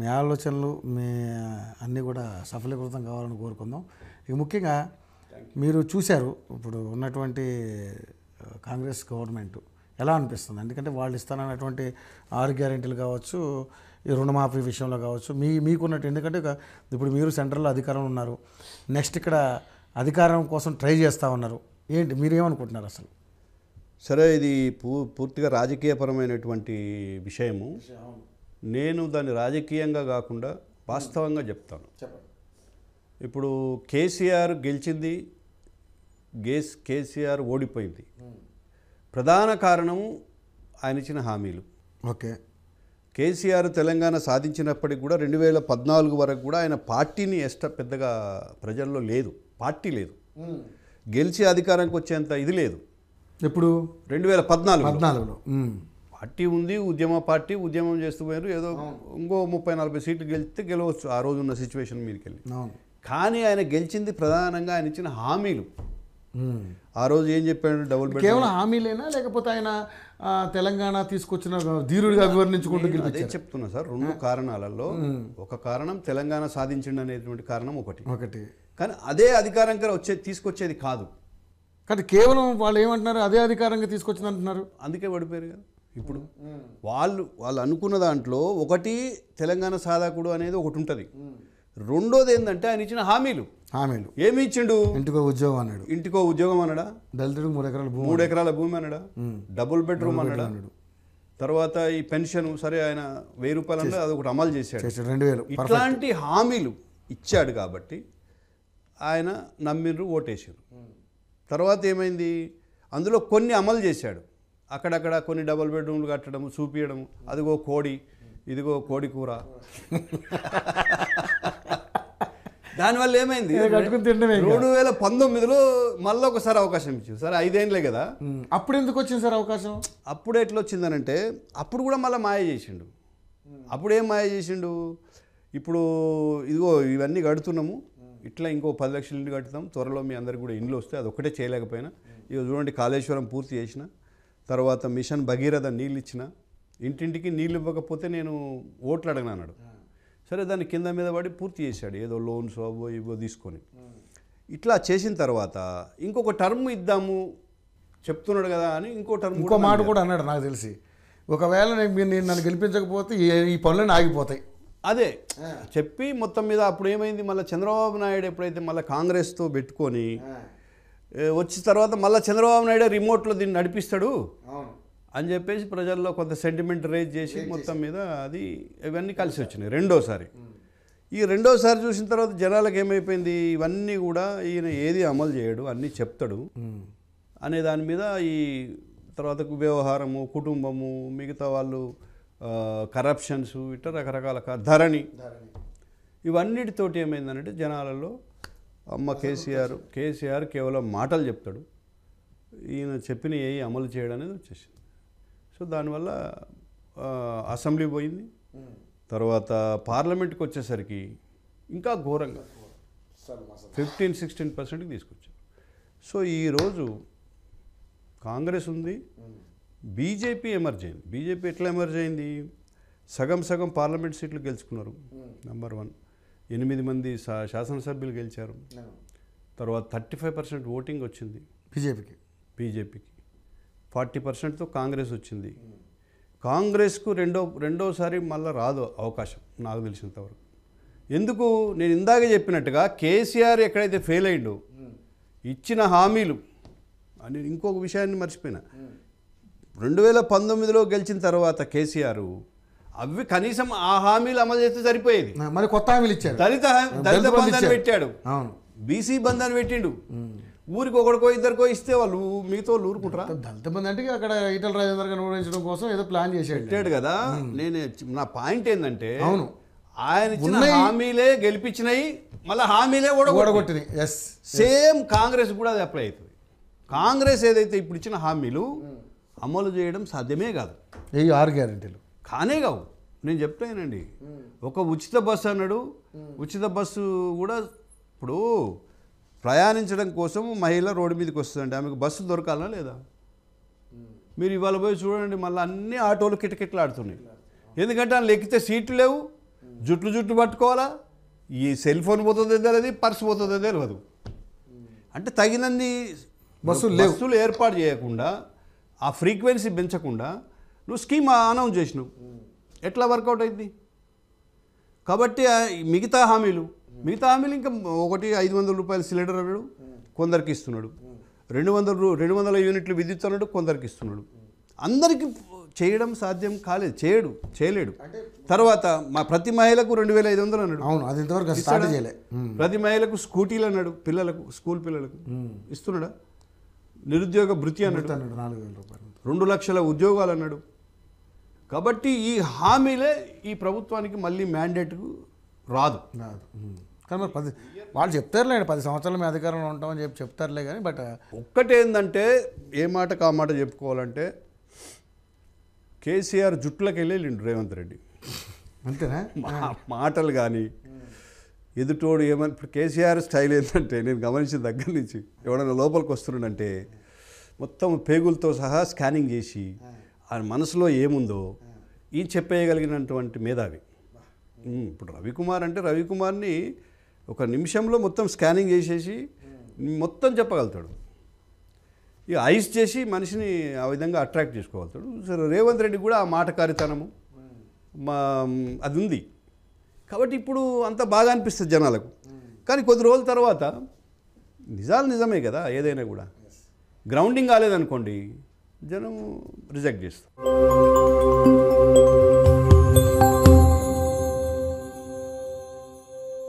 మీ ఆలోచనలు మీ అన్నీ కూడా సఫలీకృతం కావాలని కోరుకుందాం ఇక ముఖ్యంగా మీరు చూశారు ఇప్పుడు ఉన్నటువంటి కాంగ్రెస్ గవర్నమెంట్ ఎలా అనిపిస్తుంది ఎందుకంటే వాళ్ళు ఇస్తానన్నటువంటి ఆరు గ్యారెంటీలు కావచ్చు ఈ రుణమాఫీ విషయంలో కావచ్చు మీ మీకున్నట్టు ఎందుకంటే ఇప్పుడు మీరు సెంట్రల్లో అధికారంలో ఉన్నారు నెక్స్ట్ ఇక్కడ అధికారం కోసం ట్రై చేస్తూ ఉన్నారు ఏంటి మీరేమనుకుంటున్నారు అసలు సరే ఇది పూ పూర్తిగా రాజకీయపరమైనటువంటి విషయము నేను దాన్ని రాజకీయంగా కాకుండా వాస్తవంగా చెప్తాను ఇప్పుడు కేసీఆర్ గెలిచింది గేస్ కేసీఆర్ ఓడిపోయింది ప్రధాన కారణం ఆయన ఇచ్చిన హామీలు ఓకే కేసీఆర్ తెలంగాణ సాధించినప్పటికి కూడా రెండు వేల పద్నాలుగు వరకు కూడా ఆయన పార్టీని ఎస్ట పెద్దగా ప్రజల్లో లేదు పార్టీ లేదు గెలిచి అధికారానికి వచ్చేంత ఇది లేదు ఇప్పుడు రెండు వేల పద్నాలుగు పద్నాలుగులో పార్టీ ఉంది ఉద్యమ పార్టీ ఉద్యమం చేస్తూ పోయారు ఏదో ఇంకో ముప్పై నలభై సీట్లు గెలిస్తే గెలవచ్చు ఆ రోజు ఉన్న సిచ్యువేషన్ మీదకి వెళ్ళి కానీ ఆయన గెలిచింది ప్రధానంగా ఆయన ఇచ్చిన హామీలు ఆ రోజు ఏం చెప్పాడు డబుల్ కేవలం హామీలేనా లేకపోతే ఆయన తెలంగాణ తీసుకొచ్చిన ధీరుడిగా వివరించుకుంటూ అదే చెప్తున్నా సార్ రెండు కారణాలలో ఒక కారణం తెలంగాణ సాధించండి అనేటువంటి కారణం ఒకటి ఒకటి కానీ అదే అధికారంగా వచ్చే తీసుకొచ్చేది కాదు కానీ కేవలం వాళ్ళు ఏమంటున్నారు అదే అధికారంగా తీసుకొచ్చింది అంటున్నారు అందుకే పడిపోయారు కదా ఇప్పుడు వాళ్ళు వాళ్ళు అనుకున్న దాంట్లో ఒకటి తెలంగాణ సాధకుడు అనేది ఒకటి ఉంటుంది రెండోది ఏంటంటే ఆయన ఇచ్చిన హామీలు హామీలు ఏమి ఇచ్చిండు ఇంటికో ఉద్యోగం అన్నాడు ఇంటికో ఉద్యోగం అన్నాడా దళితుడు మూడు ఎకరాల భూమి మూడు ఎకరాల భూమి అన్నాడా డబుల్ బెడ్రూమ్ అన్నాడా తర్వాత ఈ పెన్షన్ సరే ఆయన వెయ్యి రూపాయలు అన్నది అది ఒకటి అమలు చేశాడు రెండు వేలు ఇట్లాంటి హామీలు ఇచ్చాడు కాబట్టి ఆయన నమ్మిండ్రు ఓటేసారు తర్వాత ఏమైంది అందులో కొన్ని అమలు చేశాడు అక్కడక్కడ కొన్ని డబుల్ బెడ్రూమ్లు కట్టడం చూపించడం అదిగో కోడి ఇదిగో కోడి కూర దానివల్ల ఏమైంది రెండు వేల పంతొమ్మిదిలో మళ్ళీ ఒకసారి అవకాశం ఇచ్చింది సార్ ఐదేండ్లే కదా అప్పుడు ఎందుకు వచ్చింది సార్ అవకాశం అప్పుడు ఎట్లా వచ్చిందనంటే అప్పుడు కూడా మళ్ళీ మాయ చేసిండు అప్పుడు ఏం మాయ చేసిండు ఇప్పుడు ఇదిగో ఇవన్నీ కడుతున్నాము ఇట్లా ఇంకో పది లక్షలు ఇంటి కడతాం త్వరలో మీ అందరికి కూడా ఇండ్లు వస్తే అది ఒకటే చేయలేకపోయినా ఇక చూడండి కాళేశ్వరం పూర్తి చేసిన తర్వాత మిషన్ భగీరథ నీళ్ళు ఇచ్చిన ఇంటింటికి నీళ్ళు ఇవ్వకపోతే నేను ఓట్లు అడగను అన్నాడు సరే దాన్ని కింద మీద పడి పూర్తి చేశాడు ఏదో లోన్స్ అవో ఇవో తీసుకొని ఇట్లా చేసిన తర్వాత ఇంకొక టర్మ్ ఇద్దాము చెప్తున్నాడు కదా అని ఇంకో టర్మ్ ఇంకో మాట కూడా అన్నాడు నాకు తెలిసి ఒకవేళ నేను నన్ను గెలిపించకపోతే ఈ పనులన్నీ ఆగిపోతాయి అదే చెప్పి మొత్తం మీద అప్పుడు ఏమైంది మళ్ళీ చంద్రబాబు నాయుడు ఎప్పుడైతే మళ్ళీ కాంగ్రెస్తో పెట్టుకొని వచ్చిన తర్వాత మళ్ళీ చంద్రబాబు నాయుడు రిమోట్లో దీన్ని నడిపిస్తాడు అని చెప్పేసి ప్రజల్లో కొంత సెంటిమెంట్ రేజ్ చేసి మొత్తం మీద అది ఇవన్నీ కలిసి వచ్చినాయి రెండోసారి ఈ రెండోసారి చూసిన తర్వాత జనాలకు ఏమైపోయింది ఇవన్నీ కూడా ఈయన ఏది అమలు చేయడు అన్నీ చెప్తాడు అనే దాని మీద ఈ తర్వాత వ్యవహారము కుటుంబము మిగతా వాళ్ళు కరప్షన్స్ ఇట్లా రకరకాల ధరణి ఇవన్నిటితోటి ఏమైందంటే జనాలలో అమ్మ కేసీఆర్ కేసీఆర్ కేవలం మాటలు చెప్తాడు ఈయన చెప్పిన ఏ అమలు చేయడం అనేది వచ్చేసింది సో దానివల్ల అసెంబ్లీ పోయింది తర్వాత పార్లమెంట్కి వచ్చేసరికి ఇంకా ఘోరంగా ఫిఫ్టీన్ సిక్స్టీన్ పర్సెంట్కి తీసుకొచ్చారు సో ఈరోజు కాంగ్రెస్ ఉంది బీజేపీ ఎమర్జ్ అయింది బీజేపీ ఎట్లా ఎమర్జ్ అయింది సగం సగం పార్లమెంట్ సీట్లు గెలుచుకున్నారు నెంబర్ వన్ ఎనిమిది మంది శాసనసభ్యులు గెలిచారు తర్వాత థర్టీ ఫైవ్ పర్సెంట్ ఓటింగ్ వచ్చింది బీజేపీకి బీజేపీకి ఫార్టీ పర్సెంట్తో కాంగ్రెస్ వచ్చింది కాంగ్రెస్కు రెండో రెండోసారి మళ్ళీ రాదు అవకాశం నాకు తెలిసినంతవరకు ఎందుకు నేను ఇందాక చెప్పినట్టుగా కేసీఆర్ ఎక్కడైతే ఫెయిల్ అయ్యిండో ఇచ్చిన హామీలు అని ఇంకొక విషయాన్ని మర్చిపోయినా రెండు వేల పంతొమ్మిదిలో గెలిచిన తర్వాత కేసీఆర్ అవి కనీసం ఆ హామీలు అమలు చేస్తే సరిపోయేది మరి కొత్త హామీలు ఇచ్చారు దళిత దళిత బంధాన్ని పెట్టాడు బీసీ బంధాన్ని పెట్టిండు ఊరికి ఒకడికో ఇద్దరికో ఇస్తే వాళ్ళు మిగతా వాళ్ళు ఊరుకుంటారా దళిత బంధు అంటే అక్కడ ఈటల రాజేందర్ గారు కోసం ఏదో ప్లాన్ చేశాడు పెట్టాడు కదా నేను నా పాయింట్ ఏంటంటే అవును ఆయన ఇచ్చిన హామీలే గెలిపించినాయి మళ్ళీ హామీలే ఓడగొట్టింది ఎస్ సేమ్ కాంగ్రెస్ కూడా అది అప్లై అవుతుంది కాంగ్రెస్ ఏదైతే ఇప్పుడు ఇచ్చిన హామీలు అమలు చేయడం సాధ్యమే కాదు ఏ ఆరు గ్యారంటీలు కానే కావు నేను చెప్తానండి ఒక ఉచిత బస్సు అన్నాడు ఉచిత బస్సు కూడా ఇప్పుడు ప్రయాణించడం కోసం మహిళ రోడ్డు మీదకి వస్తుందండి ఆమెకు బస్సు దొరకాలా లేదా మీరు ఇవాళ పోయి చూడండి మళ్ళీ అన్ని ఆటోలు కిటకిటలాడుతున్నాయి ఎందుకంటే ఆయన ఎక్కితే సీట్లు లేవు జుట్లు జుట్లు పట్టుకోవాలా ఈ సెల్ ఫోన్ పోతుందో తెలియదు పర్స్ పోతుందో తెలియదు అంటే తగినన్ని బస్సులు బస్సులు ఏర్పాటు చేయకుండా ఆ ఫ్రీక్వెన్సీ పెంచకుండా నువ్వు స్కీమ్ అనౌన్స్ చేసినావు ఎట్లా వర్కౌట్ అయింది కాబట్టి మిగతా హామీలు మిగతా హామీలు ఇంకా ఒకటి ఐదు వందల రూపాయలు సిలిండర్ అన్నాడు కొందరికి ఇస్తున్నాడు రెండు వందల రెండు వందల యూనిట్లు విద్యుత్ అన్నాడు కొందరికి ఇస్తున్నాడు అందరికీ చేయడం సాధ్యం కాలేదు చేయడు చేయలేడు తర్వాత మా ప్రతి మహిళకు రెండు వేల ఐదు వందలు అన్నాడు అవును అది ఇంతవరకు ప్రతి మహిళకు స్కూటీలు అన్నాడు పిల్లలకు స్కూల్ పిల్లలకు ఇస్తున్నాడా నిరుద్యోగ భృతి అన్నాడు నాలుగు వేల రూపాయలు రెండు లక్షల ఉద్యోగాలు అన్నాడు కాబట్టి ఈ హామీలే ఈ ప్రభుత్వానికి మళ్ళీ మ్యాండేట్ రాదు రాదు కానీ మరి పది వాళ్ళు చెప్తారులే పది సంవత్సరాలు మీ అధికారంలో ఉంటామని చెప్పి చెప్తారులే కానీ బట్ ఒక్కటేందంటే ఏ మాట కా మాట చెప్పుకోవాలంటే కేసీఆర్ జుట్లకి వెళ్ళిండు రేవంత్ రెడ్డి అంతేనా మాటలు కానీ ఎదుటోడు ఏమని ఇప్పుడు కేసీఆర్ స్టైల్ ఏంటంటే నేను గమనించిన దగ్గర నుంచి ఎవడైనా లోపలికి వస్తున్నాడంటే మొత్తం పేగులతో సహా స్కానింగ్ చేసి ఆయన మనసులో ఏముందో ఈ చెప్పేయగలిగినటువంటి మేధావి ఇప్పుడు రవికుమార్ అంటే రవికుమార్ని ఒక నిమిషంలో మొత్తం స్కానింగ్ చేసేసి మొత్తం చెప్పగలుగుతాడు ఇక ఐస్ చేసి మనిషిని ఆ విధంగా అట్రాక్ట్ చేసుకోగలుగుతాడు సరే రేవంత్ రెడ్డి కూడా ఆ మాటకారితనము మా అది ఉంది కాబట్టి ఇప్పుడు అంత బాగా అనిపిస్తుంది జనాలకు కానీ కొద్ది రోజుల తర్వాత నిజాలు నిజమే కదా ఏదైనా కూడా గ్రౌండింగ్ కాలేదనుకోండి Dijeron, reject this.